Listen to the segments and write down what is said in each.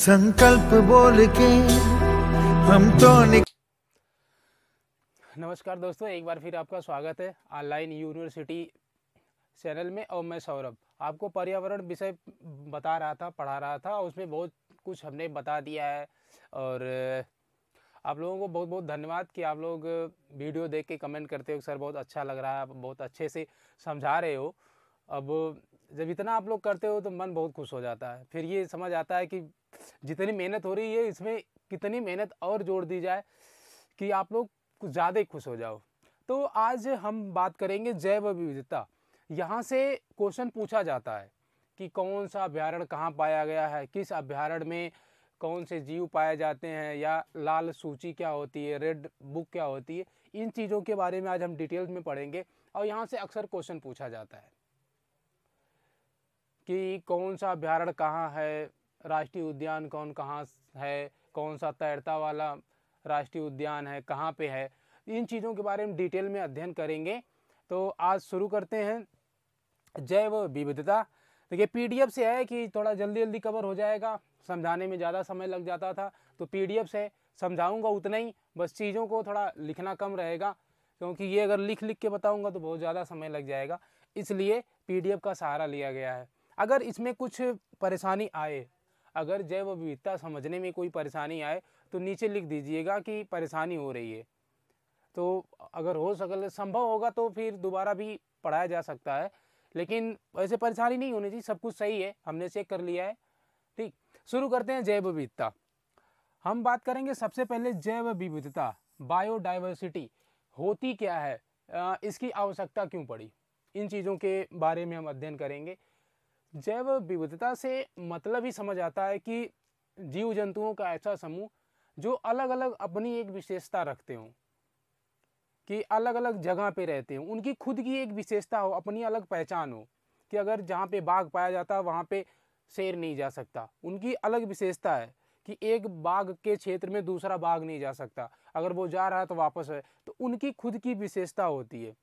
संकल्प बोल के हम तो नमस्कार दोस्तों एक बार फिर आपका स्वागत है ऑनलाइन यूनिवर्सिटी चैनल में और मैं सौरभ आपको पर्यावरण विषय बता रहा था पढ़ा रहा था उसमें बहुत कुछ हमने बता दिया है और आप लोगों को बहुत बहुत धन्यवाद कि आप लोग वीडियो देख के कमेंट करते हो सर बहुत अच्छा लग रहा है आप बहुत अच्छे से समझा रहे हो अब जब इतना आप लोग करते हो तो मन बहुत खुश हो जाता है फिर ये समझ आता है कि जितनी मेहनत हो रही है इसमें कितनी मेहनत और जोड़ दी जाए कि आप लोग कुछ ज़्यादा ही खुश हो जाओ तो आज हम बात करेंगे जैव विविधता यहाँ से क्वेश्चन पूछा जाता है कि कौन सा अभ्यारण्य कहाँ पाया गया है किस अभ्यारण्य में कौन से जीव पाए जाते हैं या लाल सूची क्या होती है रेड बुक क्या होती है इन चीज़ों के बारे में आज हम डिटेल्स में पढ़ेंगे और यहाँ से अक्सर क्वेश्चन पूछा जाता है कि कौन सा अभ्यारण्य कहाँ है राष्ट्रीय उद्यान कौन कहाँ है कौन सा तैरता वाला राष्ट्रीय उद्यान है कहाँ पे है इन चीज़ों के बारे में डिटेल में अध्ययन करेंगे तो आज शुरू करते हैं जैव विविधता देखिए पीडीएफ से है कि थोड़ा जल्दी जल्दी कवर हो जाएगा समझाने में ज़्यादा समय लग जाता था तो पीडीएफ से समझाऊंगा उतना ही बस चीज़ों को थोड़ा लिखना कम रहेगा क्योंकि ये अगर लिख लिख के बताऊँगा तो बहुत ज़्यादा समय लग जाएगा इसलिए पी का सहारा लिया गया है अगर इसमें कुछ परेशानी आए अगर जैव विविधता समझने में कोई परेशानी आए तो नीचे लिख दीजिएगा कि परेशानी हो रही है तो अगर हो सकल संभव होगा तो फिर दोबारा भी पढ़ाया जा सकता है लेकिन ऐसे परेशानी नहीं होनी चाहिए सब कुछ सही है हमने चेक कर लिया है ठीक शुरू करते हैं जैव विविधता हम बात करेंगे सबसे पहले जैव विविधता बायोडाइवर्सिटी होती क्या है इसकी आवश्यकता क्यों पड़ी इन चीज़ों के बारे में हम अध्ययन करेंगे जैव विविधता से मतलब ही समझ आता है कि जीव जंतुओं का ऐसा समूह जो अलग अलग अपनी एक विशेषता रखते हों कि अलग अलग जगह पे रहते हों उनकी खुद की एक विशेषता हो अपनी अलग पहचान हो कि अगर जहाँ पे बाघ पाया जाता है वहाँ पे शेर नहीं जा सकता उनकी अलग विशेषता है कि एक बाघ के क्षेत्र में दूसरा बाघ नहीं जा सकता अगर वो जा रहा है तो वापस है तो उनकी खुद की विशेषता होती है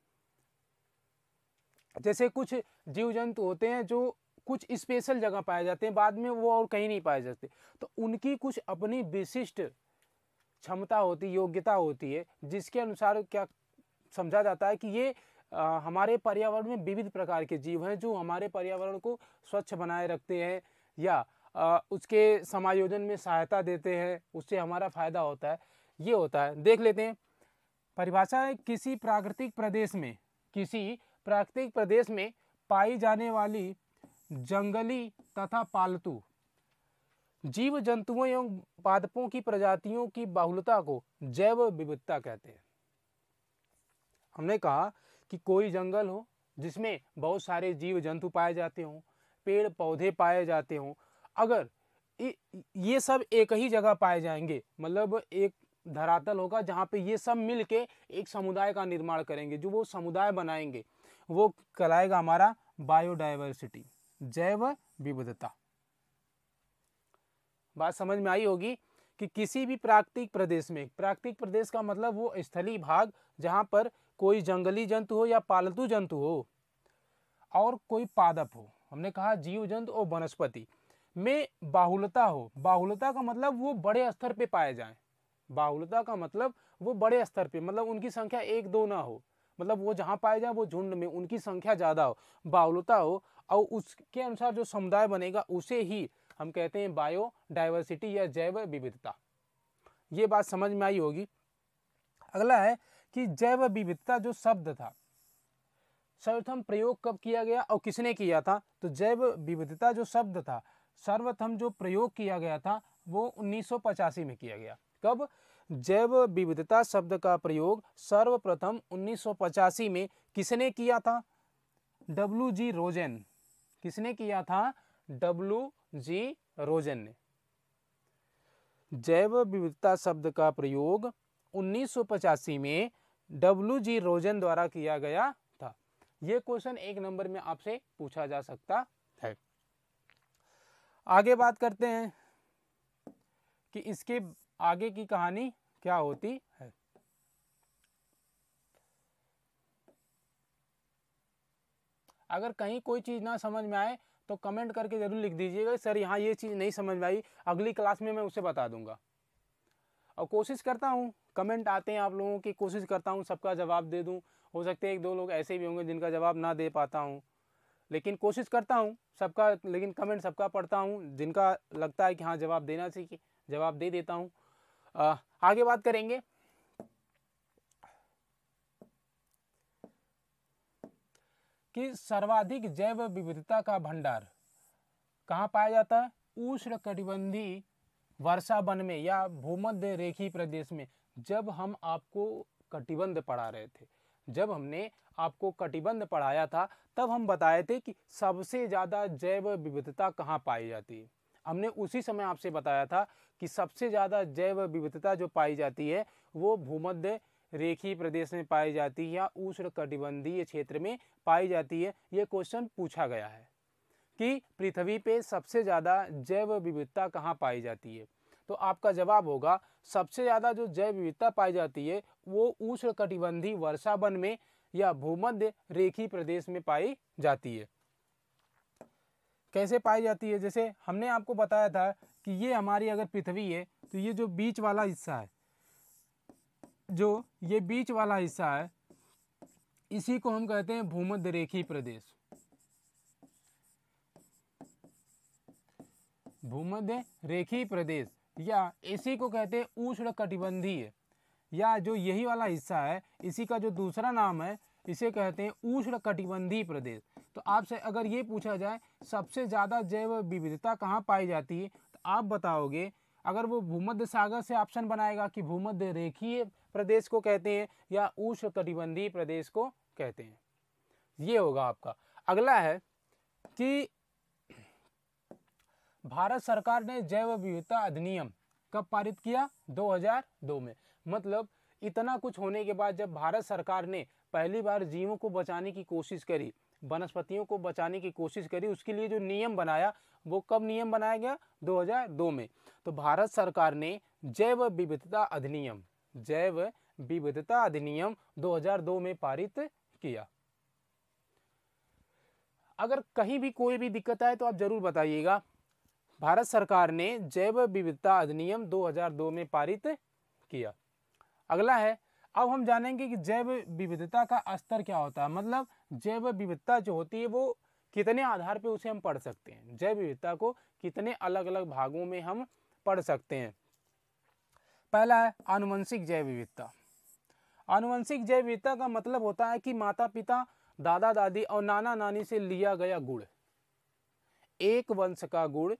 जैसे कुछ जीव जंतु होते हैं जो कुछ स्पेशल जगह पाए जाते हैं बाद में वो और कहीं नहीं पाए जाते तो उनकी कुछ अपनी विशिष्ट क्षमता होती योग्यता होती है जिसके अनुसार क्या समझा जाता है कि ये आ, हमारे पर्यावरण में विविध प्रकार के जीव हैं जो हमारे पर्यावरण को स्वच्छ बनाए रखते हैं या आ, उसके समायोजन में सहायता देते हैं उससे हमारा फायदा होता है ये होता है देख लेते हैं परिभाषा है किसी प्राकृतिक प्रदेश में किसी प्राकृतिक प्रदेश में पाई जाने वाली जंगली तथा पालतू जीव जंतुओं एवं पादपों की प्रजातियों की बहुलता को जैव विविधता कहते हैं हमने कहा कि कोई जंगल हो जिसमें बहुत सारे जीव जंतु पाए जाते हों पेड़ पौधे पाए जाते हों अगर ये सब एक ही जगह पाए जाएंगे मतलब एक धरातल होगा जहाँ पे ये सब मिल के एक समुदाय का निर्माण करेंगे जो वो समुदाय बनाएंगे वो कहलाएगा हमारा बायोडाइवर्सिटी जैव विविधता बात समझ में आई होगी कि किसी भी प्राकृतिक प्रदेश में प्राकृतिक प्रदेश का मतलब वो स्थलीय भाग जहां पर कोई जंगली जंतु हो या पालतू जंतु हो और कोई पादप हो हमने कहा जीव जंतु और वनस्पति में बाहुलता हो बाहुलता का मतलब वो बड़े स्तर पे पाए जाएं बाहुलता का मतलब वो बड़े स्तर पे मतलब उनकी संख्या एक दो ना हो मतलब वो जहाँ पाए जाए वो झुंड में उनकी संख्या ज़्यादा हो बावलता हो और उसके अनुसार जो समुदाय बनेगा उसे ही हम कहते हैं बायो डाइवर्सिटी या जैव विविधता ये बात समझ में आई होगी अगला है कि जैव विविधता जो शब्द था सर्वथम प्रयोग कब किया गया और किसने किया था तो जैव विविधता जो शब्द था सर्वथम जो प्रयोग किया गया था वो उन्नीस में किया गया कब जैव विविधता शब्द का प्रयोग सर्वप्रथम उन्नीस में किसने किया था डब्ल्यू जी रोजन किसने किया था डब्ल्यू जी रोजन ने जैव विविधता शब्द का प्रयोग उन्नीस में डब्ल्यू जी रोजन द्वारा किया गया था यह क्वेश्चन एक नंबर में आपसे पूछा जा सकता है आगे बात करते हैं कि इसके आगे की कहानी क्या होती है अगर कहीं कोई चीज़ ना समझ में आए तो कमेंट करके ज़रूर लिख दीजिएगा सर यहाँ ये चीज़ नहीं समझ में आई अगली क्लास में मैं उसे बता दूंगा और कोशिश करता हूँ कमेंट आते हैं आप लोगों की कोशिश करता हूँ सबका जवाब दे दूँ हो सकते हैं एक दो लोग ऐसे भी होंगे जिनका जवाब ना दे पाता हूँ लेकिन कोशिश करता हूँ सबका लेकिन कमेंट सबका पढ़ता हूँ जिनका लगता है कि हाँ जवाब देना चाहिए जवाब दे देता हूँ आगे बात करेंगे कि सर्वाधिक जैव विविधता का भंडार कहाँ पाया जाता है उष्ण कटिबंधी वर्षा वन में या भूमध्य रेखी प्रदेश में जब हम आपको कटिबंध पढ़ा रहे थे जब हमने आपको कटिबंध पढ़ाया था तब हम बताए थे कि सबसे ज़्यादा जैव विविधता कहाँ पाई जाती है हमने उसी समय आपसे बताया था कि सबसे ज़्यादा जैव विविधता जो पाई जाती है वो भूमध्य रेखी प्रदेश में पाई जाती है या उष्ण कटिबंधीय क्षेत्र में पाई जाती है ये क्वेश्चन पूछा गया है कि पृथ्वी पे सबसे ज़्यादा जैव विविधता कहाँ पाई जाती है तो आपका जवाब होगा सबसे ज़्यादा जो जैव विविधता पाई जाती है वो उष्ण कटिबंधी वर्षावन में या भूमध्य रेखी प्रदेश में पाई जाती है कैसे पाई जाती है जैसे हमने आपको बताया था कि ये हमारी अगर पृथ्वी है तो ये जो बीच वाला हिस्सा है जो ये बीच वाला हिस्सा है इसी को हम कहते हैं भूमध्य रेखी प्रदेश भूमध्य रेखी प्रदेश या इसी को कहते हैं उष्ण कटिबंधीय या जो यही वाला हिस्सा है इसी का जो दूसरा नाम है इसे कहते हैं उष्ण कटिबंधी प्रदेश तो आपसे अगर ये पूछा जाए सबसे ज़्यादा जैव विविधता कहाँ पाई जाती है तो आप बताओगे अगर वो भूमध्य सागर से ऑप्शन बनाएगा कि भूमध्य रेखीय प्रदेश को कहते हैं या ऊष तटिबंधी प्रदेश को कहते हैं ये होगा आपका अगला है कि भारत सरकार ने जैव विविधता अधिनियम कब पारित किया 2002 में मतलब इतना कुछ होने के बाद जब भारत सरकार ने पहली बार जीवों को बचाने की कोशिश करी वनस्पतियों को बचाने की कोशिश करी उसके लिए जो नियम बनाया वो कब नियम बनाया गया 2002 में तो भारत सरकार ने जैव विविधता अधिनियम जैव विविधता अधिनियम 2002 में पारित किया अगर कहीं भी कोई भी दिक्कत आए तो आप ज़रूर बताइएगा भारत सरकार ने जैव विविधता अधिनियम 2002 में पारित किया अगला है अब हम जानेंगे कि जैव विविधता का स्तर क्या होता है मतलब जैव विविधता जो होती है वो कितने आधार पे उसे हम पढ़ सकते हैं जैव विविधता को कितने अलग अलग भागों में हम पढ़ सकते हैं पहला है आनुवंशिक जैव विविधता आनुवंशिक जैव विविधता का मतलब होता है कि माता पिता दादा दादी और नाना नानी से लिया गया गुड़ एक वंश का गुड़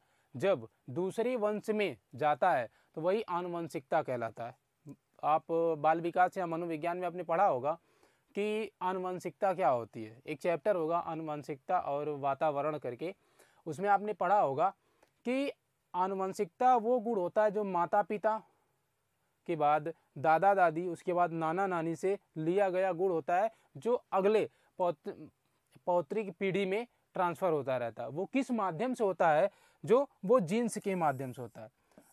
जब दूसरे वंश में जाता है तो वही आनुवंशिकता कहलाता है आप बाल विकास या मनोविज्ञान में आपने पढ़ा होगा कि आनुवंशिकता क्या होती है एक चैप्टर होगा अनुवंशिकता और वातावरण करके उसमें आपने पढ़ा होगा कि आनुवंशिकता वो गुण होता है जो माता पिता के बाद दादा दादी उसके बाद नाना नानी से लिया गया गुण होता है जो अगले पौत्र पौत्रिक पीढ़ी में ट्रांसफ़र होता रहता है वो किस माध्यम से होता है जो वो जीन्स के माध्यम से होता है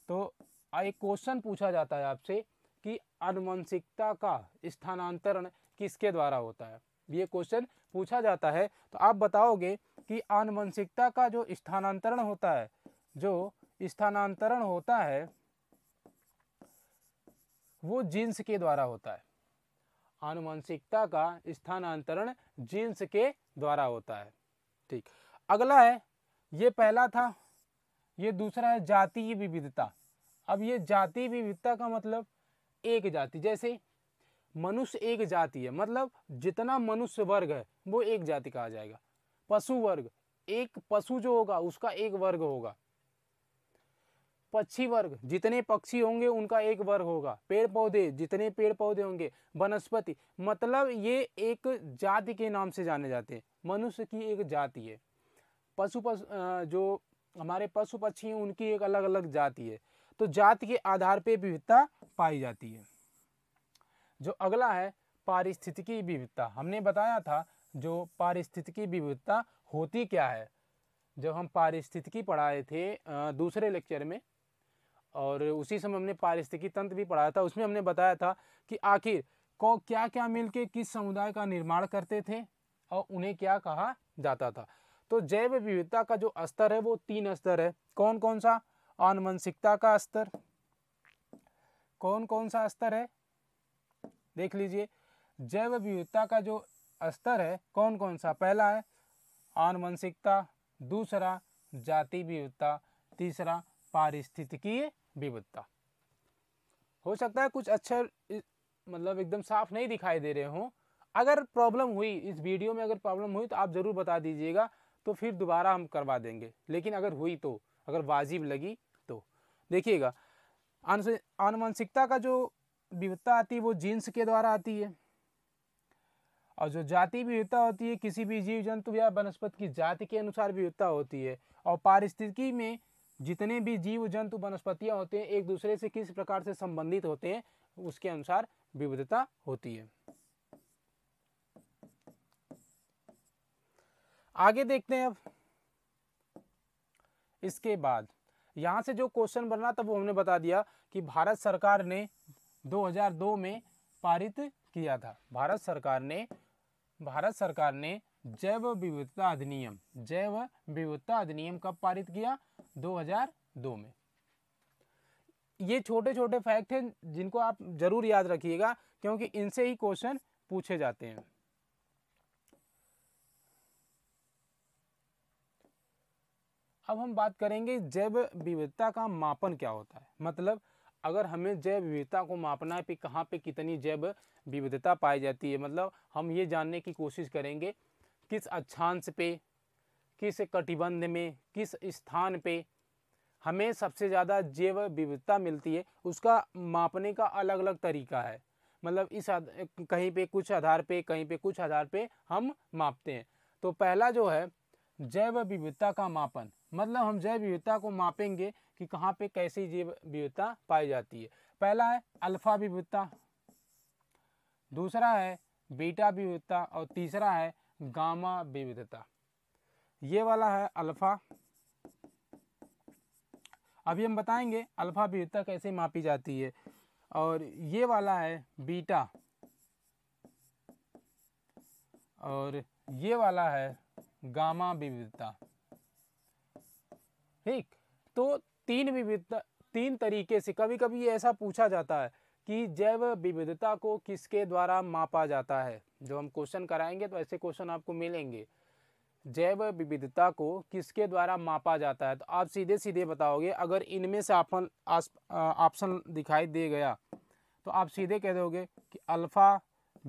तो एक क्वेश्चन पूछा जाता है आपसे कि अनुवंशिकता का स्थानांतरण किसके द्वारा होता है ये क्वेश्चन पूछा जाता है तो आप बताओगे कि अनुवंशिकता का जो स्थानांतरण होता है जो स्थानांतरण होता है वो जीन्स के द्वारा होता है अनुवंशिकता का स्थानांतरण जीन्स के द्वारा होता है ठीक अगला है ये पहला था ये दूसरा है जातीय विविधता अब ये जातीय विविधता का मतलब एक जाति जैसे मनुष्य एक जाति है मतलब जितना मनुष्य वर्ग है वो एक जाति का आ जाएगा पशु वर्ग एक पशु जो होगा उसका एक वर्ग होगा पक्षी वर्ग जितने पक्षी होंगे उनका एक वर्ग होगा पेड़ पौधे जितने पेड़ पौधे होंगे वनस्पति मतलब ये एक जाति के नाम से जाने जाते हैं मनुष्य की एक जाति है पशु पशु जो हमारे पशु पक्षी हैं उनकी एक अलग अलग जाति है तो जाति के आधार पर विविधता पाई जाती है जो अगला है पारिस्थितिकी विविधता हमने बताया था जो पारिस्थितिकी विविधता होती क्या है जब हम पारिस्थितिकी पढ़ाए थे दूसरे लेक्चर में और उसी समय हमने पारिस्थितिकी तंत्र भी पढ़ाया था उसमें हमने बताया था कि आखिर को क्या क्या मिलके किस समुदाय का निर्माण करते थे और उन्हें क्या कहा जाता था तो जैव विविधता का जो स्तर है वो तीन स्तर है कौन कौन सा अनुमानसिकता का स्तर कौन कौन सा स्तर है देख लीजिए जैव विविधता का जो स्तर है कौन कौन सा पहला है आनुवंशिकता दूसरा जाति विविधता तीसरा पारिस्थितिकीय विविधता हो सकता है कुछ अक्षर मतलब एकदम साफ नहीं दिखाई दे रहे हों अगर प्रॉब्लम हुई इस वीडियो में अगर प्रॉब्लम हुई तो आप ज़रूर बता दीजिएगा तो फिर दोबारा हम करवा देंगे लेकिन अगर हुई तो अगर वाजिब लगी देखिएगा आनुवंशिकता का जो विविधता आती है वो जीन्स के द्वारा आती है और जो जाति विविधता होती है किसी भी जीव जंतु या वनस्पति की जाति के अनुसार विविधता होती है और पारिस्थितिकी में जितने भी जीव जंतु वनस्पतियाँ होते हैं एक दूसरे से किस प्रकार से संबंधित होते हैं उसके अनुसार विविधता होती है आगे देखते हैं अब इसके बाद यहाँ से जो क्वेश्चन बना था वो हमने बता दिया कि भारत सरकार ने 2002 में पारित किया था भारत सरकार ने भारत सरकार ने जैव विविधता अधिनियम जैव विविधता अधिनियम कब पारित किया 2002 में ये छोटे छोटे फैक्ट हैं जिनको आप जरूर याद रखिएगा क्योंकि इनसे ही क्वेश्चन पूछे जाते हैं अब हम बात करेंगे जैव विविधता का मापन क्या होता है मतलब अगर हमें जैव विविधता को मापना है कि कहाँ पे कितनी जैव विविधता पाई जाती है मतलब हम ये जानने की कोशिश करेंगे किस अक्षांश पे किस कटिबंध में किस स्थान पे हमें सबसे ज़्यादा जैव विविधता मिलती है उसका मापने का अलग अलग तरीका है मतलब इस कहीं पे कुछ आधार पे कहीं पे कुछ आधार पे हम मापते हैं तो पहला जो है जैव विविधता का मापन मतलब हम जैव विविधता को मापेंगे कि कहाँ पे कैसी जैव विविधता पाई जाती है पहला है अल्फा विविधता दूसरा है बीटा विविधता और तीसरा है गामा विविधता ये वाला है अल्फा अभी हम बताएंगे अल्फा विविधता कैसे मापी जाती है और ये वाला है बीटा और ये वाला है गामा विविधता ठीक तो तीन विविधता तीन तरीके से कभी कभी ऐसा पूछा जाता है कि जैव विविधता को किसके द्वारा मापा जाता है जो हम क्वेश्चन कराएंगे तो ऐसे क्वेश्चन आपको मिलेंगे जैव विविधता को किसके द्वारा मापा जाता है तो आप सीधे सीधे बताओगे अगर इनमें से आपन ऑप्शन दिखाई दे गया तो आप सीधे कह दोगे कि अल्फ़ा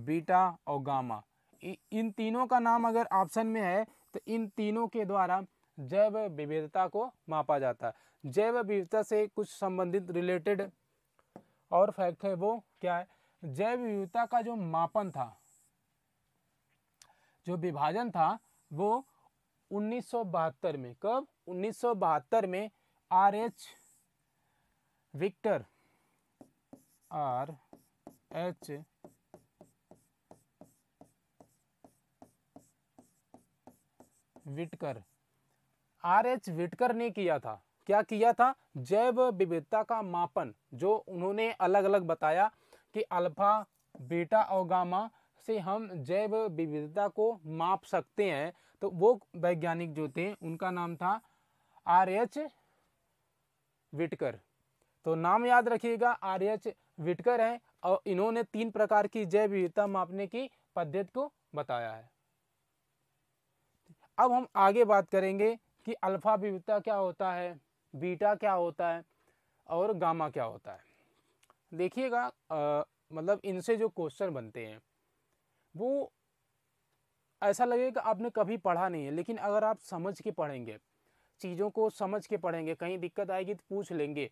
बीटा और गामा इन तीनों का नाम अगर ऑप्शन में है तो इन तीनों के द्वारा जैव विविधता को मापा जाता है जैव विविधता से कुछ संबंधित रिलेटेड और फैक्ट है वो क्या है जैव विविधता का जो मापन था जो विभाजन था वो उन्नीस में कब उन्नीस में R H Victor R H Whittaker R H Whittaker ने किया था क्या किया था जैव विविधता का मापन जो उन्होंने अलग अलग बताया कि अल्फा बीटा और गामा से हम जैव विविधता को माप सकते हैं तो वो वैज्ञानिक जो थे उनका नाम था आर एच विटकर तो नाम याद रखिएगा आर एच विटकर है और इन्होंने तीन प्रकार की जैव विविधता मापने की पद्धति को बताया है अब हम आगे बात करेंगे कि अल्फ़ा विविधता क्या होता है बीटा क्या होता है और गामा क्या होता है देखिएगा मतलब इनसे जो क्वेश्चन बनते हैं वो ऐसा लगेगा आपने कभी पढ़ा नहीं है लेकिन अगर आप समझ के पढ़ेंगे चीज़ों को समझ के पढ़ेंगे कहीं दिक्कत आएगी तो पूछ लेंगे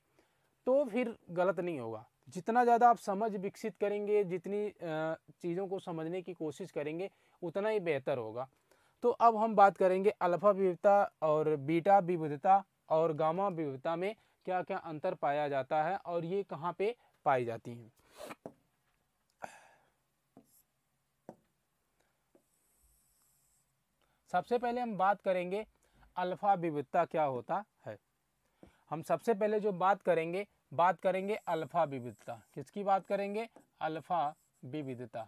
तो फिर गलत नहीं होगा जितना ज़्यादा आप समझ विकसित करेंगे जितनी चीज़ों को समझने की कोशिश करेंगे उतना ही बेहतर होगा तो अब हम बात करेंगे अल्फा विविधता और बीटा विविधता और गामा विविधता में क्या क्या अंतर पाया जाता है और ये कहाँ पे पाई जाती हैं सबसे पहले हम बात करेंगे अल्फा विविधता क्या होता है हम सबसे पहले जो बात करेंगे बात करेंगे अल्फा विविधता किसकी बात करेंगे अल्फा विविधता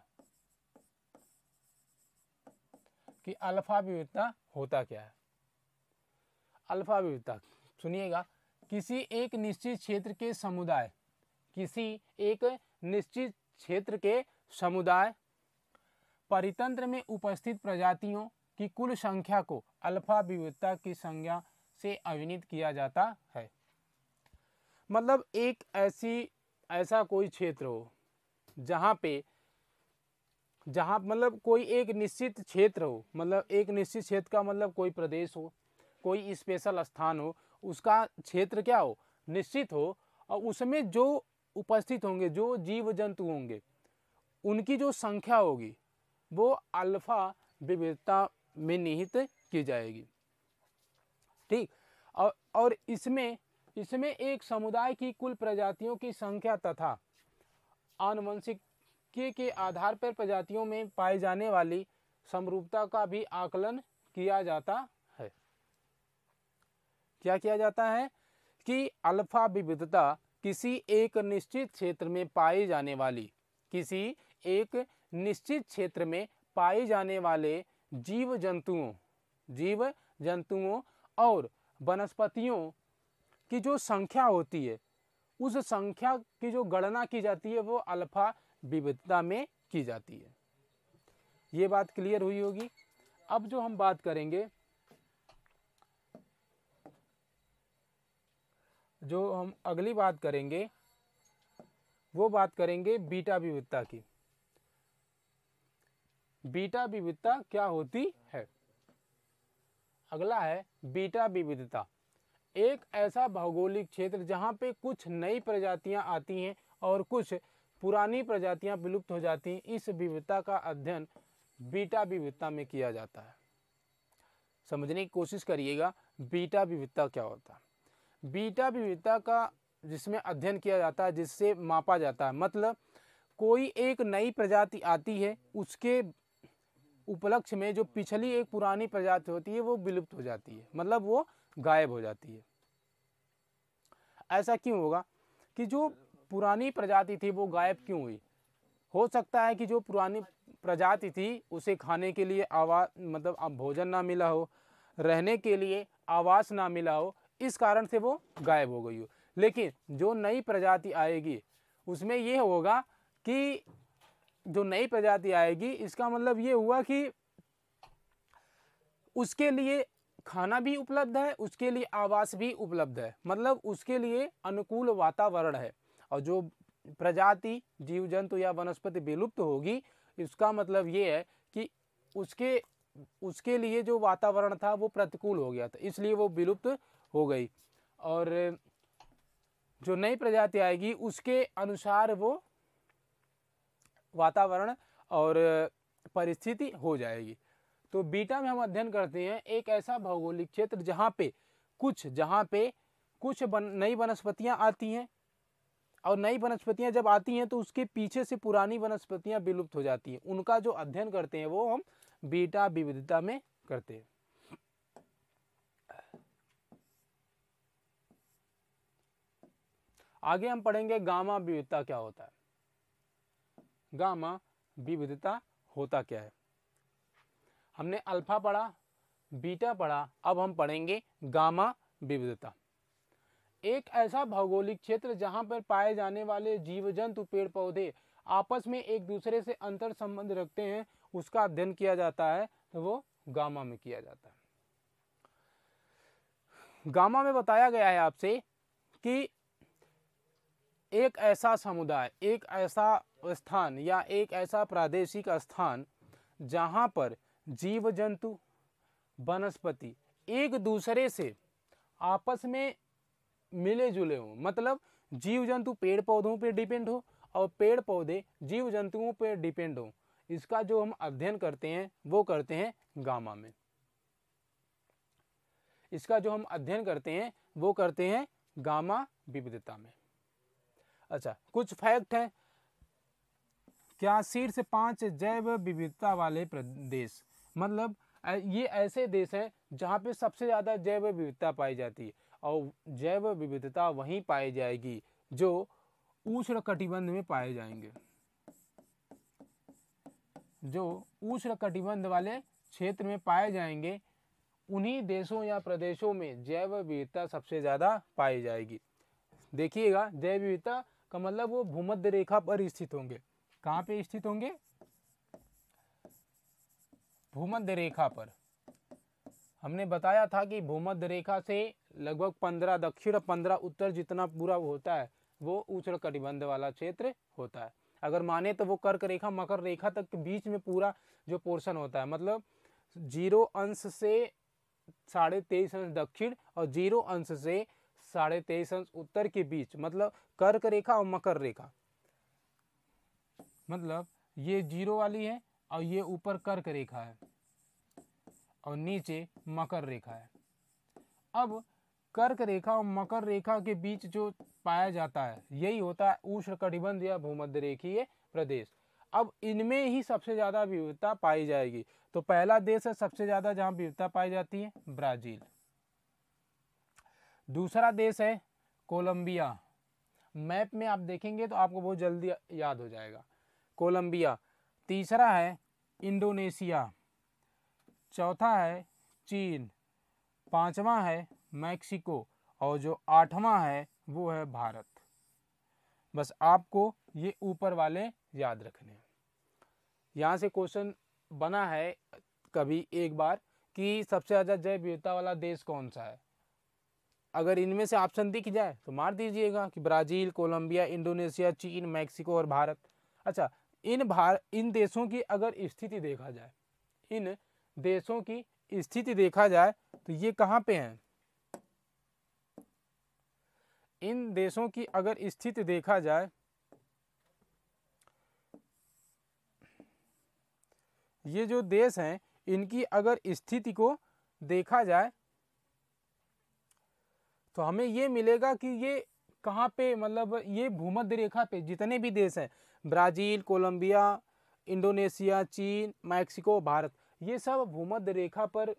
कि अल्फा विविधता होता क्या है अल्फा विविधता सुनिएगा किसी एक निश्चित क्षेत्र के समुदाय किसी एक निश्चित क्षेत्र के समुदाय परितंत्र में उपस्थित प्रजातियों की कुल संख्या को अल्फा विविधता की संज्ञा से अभिनित किया जाता है मतलब एक ऐसी ऐसा कोई क्षेत्र हो जहाँ पे जहाँ मतलब कोई एक निश्चित क्षेत्र हो मतलब एक निश्चित क्षेत्र का मतलब कोई प्रदेश हो कोई स्पेशल स्थान हो उसका क्षेत्र क्या हो निश्चित हो और उसमें जो उपस्थित होंगे जो जीव जंतु होंगे उनकी जो संख्या होगी वो अल्फा विविधता में निहित की जाएगी ठीक और और इसमें इसमें एक समुदाय की कुल प्रजातियों की संख्या तथा आनुवंशिक के के आधार पर प्रजातियों में पाए जाने वाली समरूपता का भी आकलन किया जाता है क्या किया जाता है कि अल्फा विविधता किसी एक निश्चित क्षेत्र में पाई जाने वाली किसी एक निश्चित क्षेत्र में पाए जाने वाले जीव जंतुओं जीव जंतुओं और वनस्पतियों की जो संख्या होती है उस संख्या की जो गणना की जाती है वो अल्फा विविधता में की जाती है ये बात क्लियर हुई होगी अब जो हम बात करेंगे जो हम अगली बात करेंगे वो बात करेंगे बीटा विविधता की बीटा विविधता क्या होती है अगला है बीटा विविधता एक ऐसा भौगोलिक क्षेत्र जहाँ पे कुछ नई प्रजातियाँ आती हैं और कुछ पुरानी प्रजातियां विलुप्त हो जाती हैं इस विविधता का अध्ययन बीटा विविधता में किया जाता है समझने की कोशिश करिएगा बीटा विविधता क्या होता है बीटा विविधता का जिसमें अध्ययन किया जाता है जिससे मापा जाता है मतलब कोई एक नई प्रजाति आती है उसके उपलक्ष्य में जो पिछली एक पुरानी प्रजाति होती है वो विलुप्त हो जाती है मतलब वो गायब हो जाती है ऐसा क्यों होगा कि जो पुरानी प्रजाति थी वो गायब क्यों हुई हो सकता है कि जो पुरानी प्रजाति थी उसे खाने के लिए आवास मतलब अब भोजन ना मिला हो रहने के लिए आवास ना मिला हो इस कारण से वो गायब हो गई हो लेकिन जो नई प्रजाति आएगी उसमें ये होगा कि जो नई प्रजाति आएगी इसका मतलब ये हुआ कि उसके लिए खाना भी उपलब्ध है उसके लिए आवास भी उपलब्ध है मतलब उसके लिए अनुकूल वातावरण है और जो प्रजाति जीव जंतु या वनस्पति विलुप्त होगी इसका मतलब ये है कि उसके उसके लिए जो वातावरण था वो प्रतिकूल हो गया था इसलिए वो विलुप्त हो गई और जो नई प्रजाति आएगी उसके अनुसार वो वातावरण और परिस्थिति हो जाएगी तो बीटा में हम अध्ययन करते हैं एक ऐसा भौगोलिक क्षेत्र जहाँ पे कुछ जहाँ पे कुछ बन, नई वनस्पतियाँ आती हैं और नई वनस्पतियाँ जब आती हैं तो उसके पीछे से पुरानी वनस्पतियाँ विलुप्त हो जाती हैं उनका जो अध्ययन करते हैं वो हम बीटा विविधता में करते हैं आगे हम पढ़ेंगे गामा विविधता क्या होता है गामा विविधता होता क्या है हमने अल्फा पढ़ा बीटा पढ़ा अब हम पढ़ेंगे गामा विविधता एक ऐसा भौगोलिक क्षेत्र जहां पर पाए जाने वाले जीव जंतु पेड़ पौधे आपस में एक दूसरे से अंतर संबंध रखते हैं उसका अध्ययन किया जाता है तो वो गामा में किया जाता है गामा में बताया गया है आपसे कि एक ऐसा समुदाय एक ऐसा स्थान या एक ऐसा प्रादेशिक स्थान जहाँ पर जीव जंतु वनस्पति एक दूसरे से आपस में मिले जुले हों मतलब जीव जंतु पेड़ पौधों पर डिपेंड हो और पेड़ पौधे जीव जंतुओं पर डिपेंड हो इसका जो हम अध्ययन करते हैं वो करते हैं गामा में इसका जो हम अध्ययन करते हैं वो करते हैं गामा विविधता में अच्छा कुछ फैक्ट है क्या शीर्ष पांच जैव विविधता वाले प्रदेश मतलब ये ऐसे देश हैं जहाँ पे सबसे ज़्यादा जैव विविधता पाई जाती है और जैव विविधता वहीं पाई जाएगी जो ऊष्ण कटिबंध में पाए जाएंगे जो ऊष्ण कटिबंध वाले क्षेत्र में पाए जाएंगे उन्हीं देशों या प्रदेशों में जैव विविधता सबसे ज़्यादा पाई जाएगी देखिएगा जैव विविधता का मतलब वो भूमध्य रेखा पर स्थित होंगे कहाँ पे स्थित होंगे भूमध्य रेखा पर हमने बताया था कि भूमध्य रेखा से लगभग पंद्रह दक्षिण और पंद्रह उत्तर जितना पूरा होता है वो उष्ण कटिबंध वाला क्षेत्र होता है अगर माने तो वो कर्क रेखा मकर रेखा तक के बीच में पूरा जो पोर्शन होता है मतलब जीरो अंश से साढ़े तेईस अंश दक्षिण और जीरो अंश से साढ़े तेईस अंश उत्तर के बीच मतलब कर्क रेखा और मकर रेखा मतलब ये जीरो वाली है और ये ऊपर कर्क रेखा है और नीचे मकर रेखा है अब कर्क रेखा और मकर रेखा के बीच जो पाया जाता है यही होता है उष्ण कटिबंध या भूमध्य रेखीय प्रदेश अब इनमें ही सबसे ज़्यादा विविधता पाई जाएगी तो पहला देश है सबसे ज़्यादा जहाँ विविधता पाई जाती है ब्राज़ील दूसरा देश है कोलंबिया मैप में आप देखेंगे तो आपको बहुत जल्दी याद हो जाएगा कोलंबिया तीसरा है इंडोनेशिया चौथा है चीन पांचवा है मैक्सिको और जो आठवां है वो है भारत बस आपको ये ऊपर वाले याद रखने हैं यहाँ से क्वेश्चन बना है कभी एक बार कि सबसे ज़्यादा जय वीरता वाला देश कौन सा है अगर इनमें से ऑप्शन दिख जाए तो मार दीजिएगा कि ब्राज़ील कोलंबिया इंडोनेशिया चीन मैक्सिको और भारत अच्छा इन भार इन देशों की अगर स्थिति देखा जाए इन देशों की स्थिति देखा जाए तो ये कहाँ पे हैं इन देशों की अगर स्थिति देखा जाए ये जो देश हैं इनकी अगर स्थिति को देखा जाए तो हमें ये मिलेगा कि ये कहाँ पे मतलब ये भूमध्य रेखा पे जितने भी देश हैं ब्राज़ील कोलंबिया इंडोनेशिया चीन मैक्सिको भारत ये सब भूमध्य रेखा पर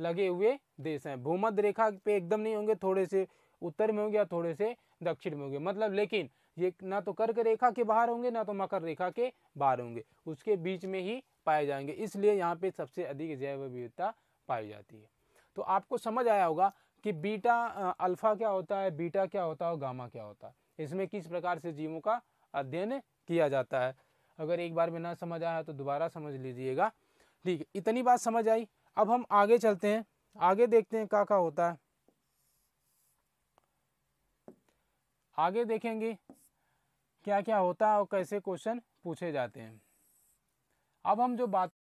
लगे हुए देश हैं भूमध्य रेखा पे एकदम नहीं होंगे थोड़े से उत्तर में होंगे या थोड़े से दक्षिण में होंगे मतलब लेकिन ये ना तो कर्क रेखा के बाहर होंगे ना तो मकर रेखा के बाहर होंगे उसके बीच में ही पाए जाएंगे इसलिए यहाँ पे सबसे अधिक जैव विविधता पाई जाती है तो आपको समझ आया होगा कि बीटा अल्फा क्या होता है बीटा क्या होता है और गामा क्या होता है इसमें किस प्रकार से जीवों का अध्ययन किया जाता है अगर एक बार में ना समझ आया तो दोबारा समझ लीजिएगा ठीक है इतनी बात समझ आई अब हम आगे चलते हैं आगे देखते हैं क्या क्या होता है आगे देखेंगे क्या क्या होता है और कैसे क्वेश्चन पूछे जाते हैं अब हम जो बात